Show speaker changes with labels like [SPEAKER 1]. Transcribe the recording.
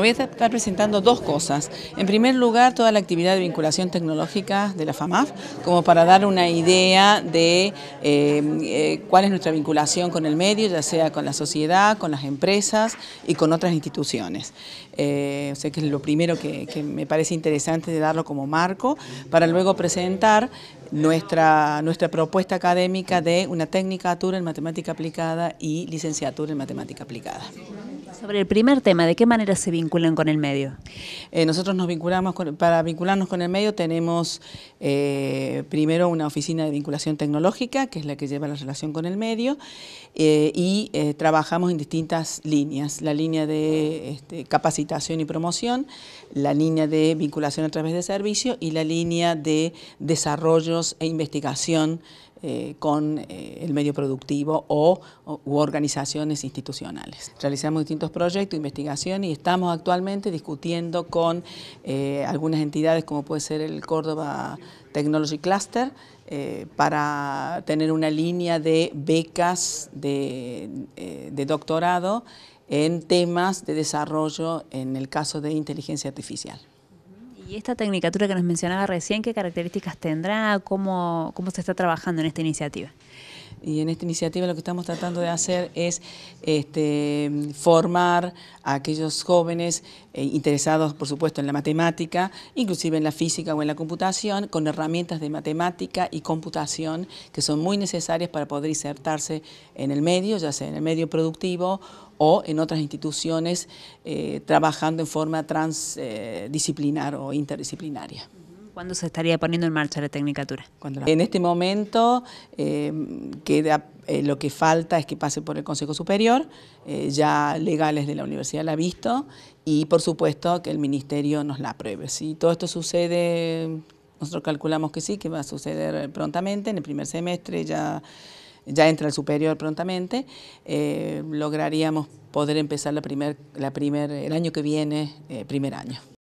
[SPEAKER 1] voy a estar presentando dos cosas. En primer lugar, toda la actividad de vinculación tecnológica de la FAMAF, como para dar una idea de eh, eh, cuál es nuestra vinculación con el medio, ya sea con la sociedad, con las empresas y con otras instituciones. Eh, o sea que es lo primero que, me parece interesante de darlo como marco, para luego presentar nuestra, propuesta académica de una técnica en matemática aplicada y licenciatura en matemática aplicada.
[SPEAKER 2] Sobre el primer tema, ¿de qué manera se vinculan con el medio? Eh, nosotros nos vinculamos, para vincularnos con el medio tenemos
[SPEAKER 1] eh, primero una oficina de vinculación tecnológica, que es la que lleva la relación con el medio, eh, y trabajamos en distintas líneas, la línea de este, capacitación y promoción, la línea de vinculación a través de servicio y la línea de desarrollos e investigación eh, con eh, el medio productivo o, organizaciones institucionales. Realizamos distintos proyectos, investigación y estamos actualmente discutiendo con eh, algunas entidades como puede ser el Córdoba Technology Cluster para tener una línea de becas de doctorado en temas de desarrollo en el caso de inteligencia artificial.
[SPEAKER 2] ¿Y esta tecnicatura que nos mencionaba recién, qué características tendrá? ¿Cómo, cómo se está trabajando en esta iniciativa? y en esta iniciativa lo que estamos tratando de hacer es este, formar a aquellos jóvenes
[SPEAKER 1] eh, interesados, por supuesto, en la matemática, inclusive en la física o en la computación, con herramientas de matemática y computación que son muy necesarias para poder insertarse en el medio, ya sea en el medio productivo o en otras instituciones eh, trabajando en forma transdisciplinar eh, o interdisciplinaria.
[SPEAKER 2] ¿Cuándo se estaría poniendo en marcha la Tecnicatura? En
[SPEAKER 1] este momento eh, queda, eh, lo que falta es que pase por el Consejo Superior, eh, ya legales de la universidad la ha visto, y por supuesto que el Ministerio nos la apruebe. Si todo esto sucede, nosotros calculamos que sí, que va a suceder prontamente, en el primer semestre ya ya entra el superior prontamente, lograríamos poder empezar la primer, la primer, el año que viene, primer año.